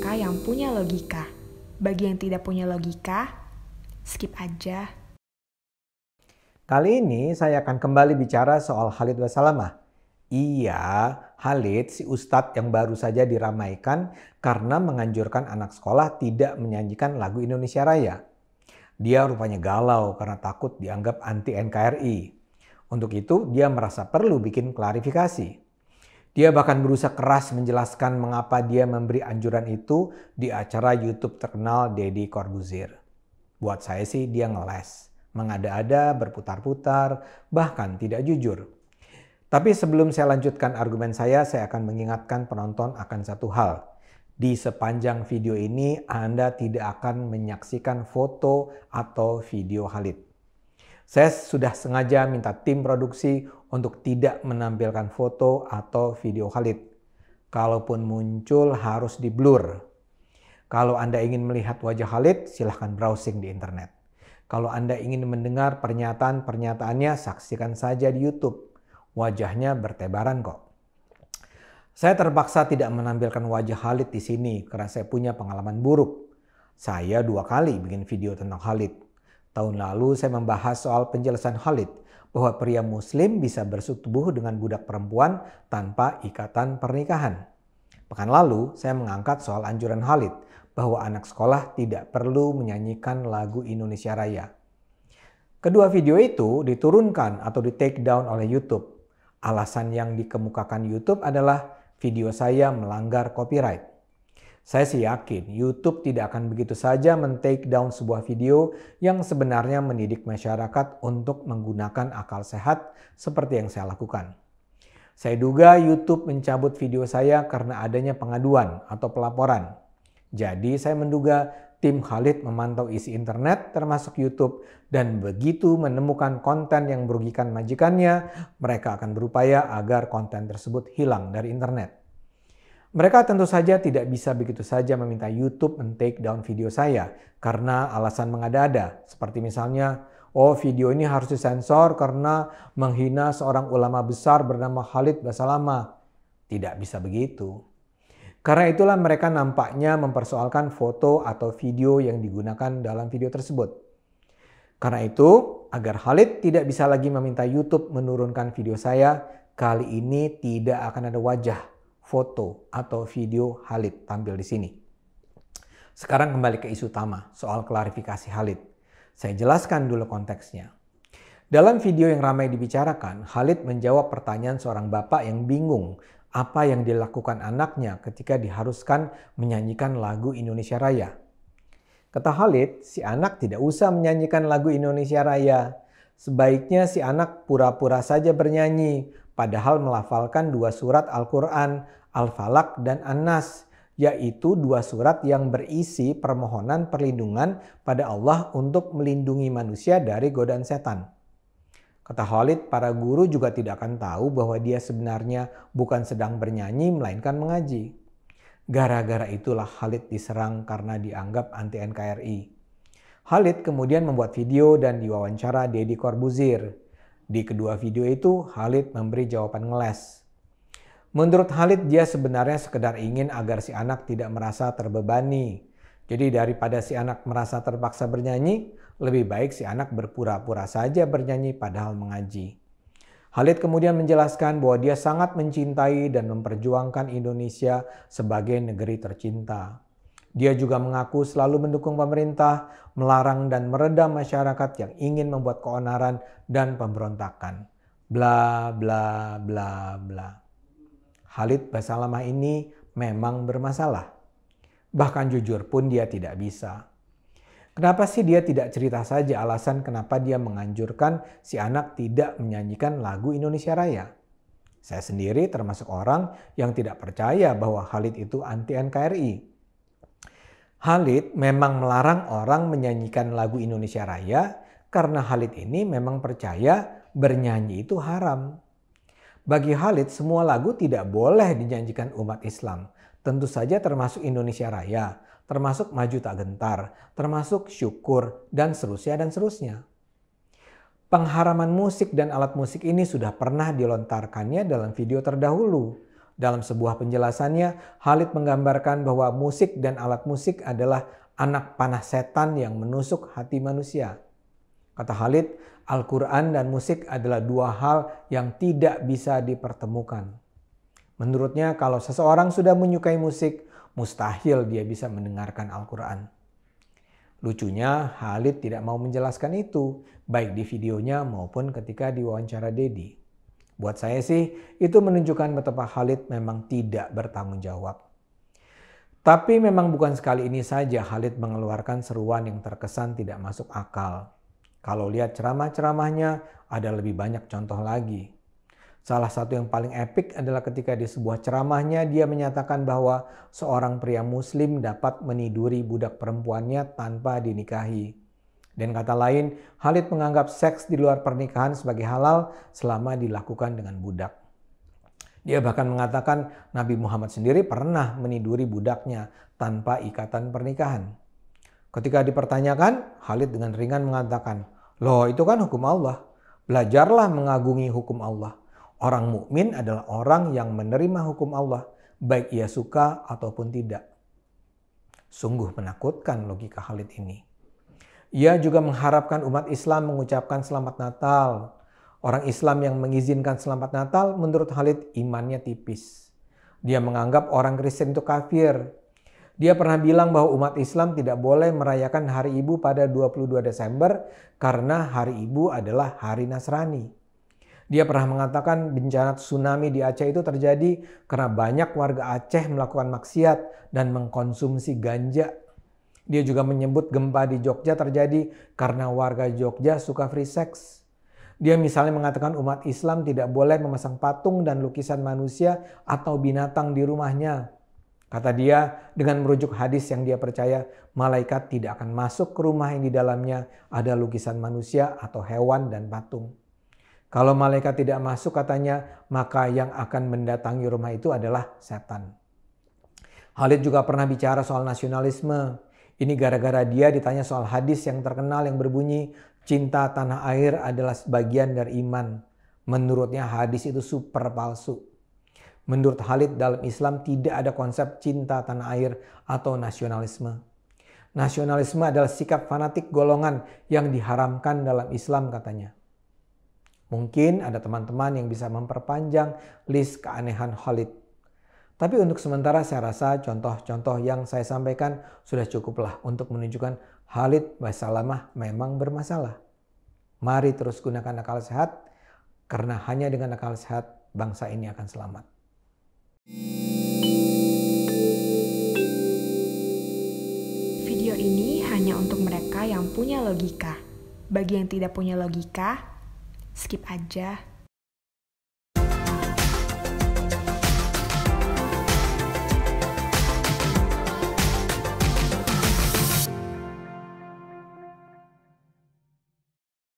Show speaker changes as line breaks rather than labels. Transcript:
mereka yang punya logika. Bagi yang tidak punya logika, skip aja. Kali ini saya akan kembali bicara soal Khalid Wasalamah. Iya, Khalid si ustadz yang baru saja diramaikan karena menganjurkan anak sekolah tidak menyanyikan lagu Indonesia Raya. Dia rupanya galau karena takut dianggap anti NKRI. Untuk itu dia merasa perlu bikin klarifikasi. Dia bahkan berusaha keras menjelaskan mengapa dia memberi anjuran itu di acara YouTube terkenal Deddy Corbuzier. Buat saya sih dia ngeles, mengada-ada, berputar-putar, bahkan tidak jujur. Tapi sebelum saya lanjutkan argumen saya, saya akan mengingatkan penonton akan satu hal. Di sepanjang video ini, Anda tidak akan menyaksikan foto atau video Halid. Saya sudah sengaja minta tim produksi untuk tidak menampilkan foto atau video Khalid. Kalaupun muncul harus di blur. Kalau Anda ingin melihat wajah Khalid, silahkan browsing di internet. Kalau Anda ingin mendengar pernyataan-pernyataannya, saksikan saja di YouTube. Wajahnya bertebaran kok. Saya terpaksa tidak menampilkan wajah Khalid di sini karena saya punya pengalaman buruk. Saya dua kali bikin video tentang Khalid. Tahun lalu saya membahas soal penjelasan Khalid bahwa pria muslim bisa bersetubuh dengan budak perempuan tanpa ikatan pernikahan. Pekan lalu, saya mengangkat soal anjuran Khalid bahwa anak sekolah tidak perlu menyanyikan lagu Indonesia Raya. Kedua video itu diturunkan atau di take down oleh YouTube. Alasan yang dikemukakan YouTube adalah video saya melanggar copyright. Saya sih yakin YouTube tidak akan begitu saja men-take down sebuah video yang sebenarnya mendidik masyarakat untuk menggunakan akal sehat seperti yang saya lakukan. Saya duga YouTube mencabut video saya karena adanya pengaduan atau pelaporan. Jadi saya menduga tim Khalid memantau isi internet termasuk YouTube dan begitu menemukan konten yang merugikan majikannya, mereka akan berupaya agar konten tersebut hilang dari internet. Mereka tentu saja tidak bisa begitu saja meminta YouTube men-take down video saya karena alasan mengada-ada, seperti misalnya, oh video ini harus disensor karena menghina seorang ulama besar bernama Khalid Basalama. Tidak bisa begitu. Karena itulah mereka nampaknya mempersoalkan foto atau video yang digunakan dalam video tersebut. Karena itu, agar Khalid tidak bisa lagi meminta YouTube menurunkan video saya, kali ini tidak akan ada wajah foto atau video Halid tampil di sini. Sekarang kembali ke isu utama soal klarifikasi Halid. Saya jelaskan dulu konteksnya. Dalam video yang ramai dibicarakan, Halid menjawab pertanyaan seorang bapak yang bingung apa yang dilakukan anaknya ketika diharuskan menyanyikan lagu Indonesia Raya. Kata Halid, si anak tidak usah menyanyikan lagu Indonesia Raya. Sebaiknya si anak pura-pura saja bernyanyi, padahal melafalkan dua surat Al-Quran, Al-Falak dan An-Nas, yaitu dua surat yang berisi permohonan perlindungan pada Allah untuk melindungi manusia dari godaan setan. Kata Khalid, para guru juga tidak akan tahu bahwa dia sebenarnya bukan sedang bernyanyi, melainkan mengaji. Gara-gara itulah Khalid diserang karena dianggap anti-NKRI. Khalid kemudian membuat video dan diwawancara Deddy Corbuzier. Di kedua video itu, Halid memberi jawaban ngeles. Menurut Halid, dia sebenarnya sekedar ingin agar si anak tidak merasa terbebani. Jadi daripada si anak merasa terpaksa bernyanyi, lebih baik si anak berpura-pura saja bernyanyi padahal mengaji. Halid kemudian menjelaskan bahwa dia sangat mencintai dan memperjuangkan Indonesia sebagai negeri tercinta. Dia juga mengaku selalu mendukung pemerintah, melarang dan meredam masyarakat yang ingin membuat keonaran dan pemberontakan. Bla bla bla bla. Khalid Basalamah ini memang bermasalah. Bahkan jujur pun dia tidak bisa. Kenapa sih dia tidak cerita saja alasan kenapa dia menganjurkan si anak tidak menyanyikan lagu Indonesia Raya? Saya sendiri termasuk orang yang tidak percaya bahwa Khalid itu anti NKRI. Halid memang melarang orang menyanyikan lagu Indonesia Raya karena Halid ini memang percaya bernyanyi itu haram. Bagi Halid, semua lagu tidak boleh dinyanyikan umat Islam. Tentu saja termasuk Indonesia Raya, termasuk Maju Tak Gentar, termasuk Syukur, dan seterusnya dan seterusnya. Pengharaman musik dan alat musik ini sudah pernah dilontarkannya dalam video terdahulu dalam sebuah penjelasannya, Halid menggambarkan bahwa musik dan alat musik adalah anak panah setan yang menusuk hati manusia. Kata Halid, Al-Quran dan musik adalah dua hal yang tidak bisa dipertemukan. Menurutnya, kalau seseorang sudah menyukai musik, mustahil dia bisa mendengarkan Al-Quran. Lucunya, Halid tidak mau menjelaskan itu, baik di videonya maupun ketika diwawancara Deddy. Buat saya sih, itu menunjukkan betapa Khalid memang tidak bertanggung jawab. Tapi memang bukan sekali ini saja Khalid mengeluarkan seruan yang terkesan tidak masuk akal. Kalau lihat ceramah-ceramahnya, ada lebih banyak contoh lagi. Salah satu yang paling epik adalah ketika di sebuah ceramahnya dia menyatakan bahwa seorang pria muslim dapat meniduri budak perempuannya tanpa dinikahi. Dan kata lain, Khalid menganggap seks di luar pernikahan sebagai halal selama dilakukan dengan budak. Dia bahkan mengatakan Nabi Muhammad sendiri pernah meniduri budaknya tanpa ikatan pernikahan. Ketika dipertanyakan, Khalid dengan ringan mengatakan, "Loh, itu kan hukum Allah. Belajarlah mengagungi hukum Allah. Orang mukmin adalah orang yang menerima hukum Allah, baik ia suka ataupun tidak." Sungguh menakutkan logika Khalid ini. Ia juga mengharapkan umat Islam mengucapkan selamat Natal. Orang Islam yang mengizinkan selamat Natal menurut Khalid imannya tipis. Dia menganggap orang Kristen itu kafir. Dia pernah bilang bahwa umat Islam tidak boleh merayakan Hari Ibu pada 22 Desember karena Hari Ibu adalah hari Nasrani. Dia pernah mengatakan bencana tsunami di Aceh itu terjadi karena banyak warga Aceh melakukan maksiat dan mengkonsumsi ganja. Dia juga menyebut gempa di Jogja terjadi karena warga Jogja suka free sex. Dia misalnya mengatakan umat Islam tidak boleh memasang patung dan lukisan manusia atau binatang di rumahnya. Kata dia, dengan merujuk hadis yang dia percaya, malaikat tidak akan masuk ke rumah yang di dalamnya ada lukisan manusia atau hewan dan patung. Kalau malaikat tidak masuk katanya, maka yang akan mendatangi rumah itu adalah setan. Khalid juga pernah bicara soal nasionalisme. Ini gara-gara dia ditanya soal hadis yang terkenal yang berbunyi, cinta tanah air adalah sebagian dari iman. Menurutnya hadis itu super palsu. Menurut Khalid dalam Islam tidak ada konsep cinta tanah air atau nasionalisme. Nasionalisme adalah sikap fanatik golongan yang diharamkan dalam Islam katanya. Mungkin ada teman-teman yang bisa memperpanjang list keanehan Khalid. Tapi untuk sementara saya rasa contoh-contoh yang saya sampaikan sudah cukuplah untuk menunjukkan Khalid bin Salamah memang bermasalah. Mari terus gunakan akal sehat karena hanya dengan akal sehat bangsa ini akan selamat. Video ini hanya untuk mereka yang punya logika. Bagi yang tidak punya logika, skip aja.